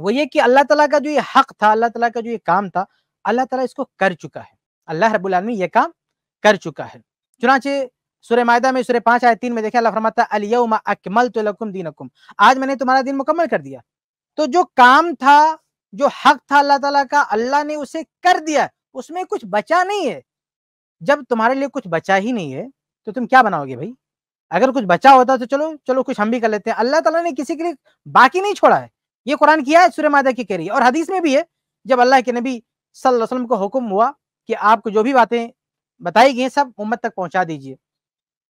वो ये कि अल्लाह तला का जो ये हक था अल्लाह तला का जो ये काम था अल्लाह तला इसको कर चुका है अल्लाह रबुलमी ये काम कर चुका है चुनाचे सुरह मायदा में सुरह पांच आय तीन में देखे अकमल दीनकुम आज मैंने तुम्हारा दिन मुकम्मल कर दिया तो जो काम था जो हक था अल्लाह तला का अल्लाह ने उसे कर दिया उसमें कुछ बचा नहीं है जब तुम्हारे लिए कुछ बचा ही नहीं है तो तुम क्या बनाओगे भाई अगर कुछ बचा होता तो चलो चलो कुछ हम भी कर लेते हैं अल्लाह तला ने किसी के लिए बाकी नहीं छोड़ा है ये कुरान किया है सूर्य मादा की कह रही है और हदीस में भी है जब अल्लाह के नबी सल्लम को हुक्म हुआ कि आपको जो भी बातें बताई गई सब उम्मत तक पहुंचा दीजिए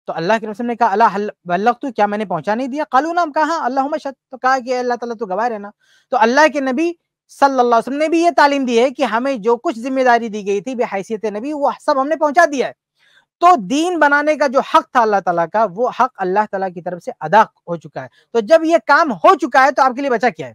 तो अल्लाह के रसम ने कहा अल्लाह अल्लाह तो क्या मैंने पहुंचा नहीं दिया कालू नाम कहा अल्लाह तो कहा कि अल्लाह तला तो गवाह रहना तो अल्लाह के नबी सल्लल्लाहु अलैहि वसल्लम ने भी ये तालीम दी है कि हमें जो कुछ जिम्मेदारी दी गई थी बेहसीत नबी वो सब हमने पहुंचा दिया है तो दीन बनाने का जो हक था अल्लाह तला का वो हक अल्लाह तला की तरफ से अदा हो चुका है तो जब ये काम हो चुका है तो आपके लिए बचा क्या है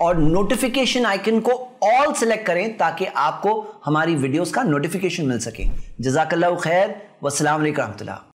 और नोटिफिकेशन आइकन को ऑल सेलेक्ट करें ताकि आपको हमारी वीडियोस का नोटिफिकेशन मिल सके जजाकल्ला खैर वसलम वरहमल्ला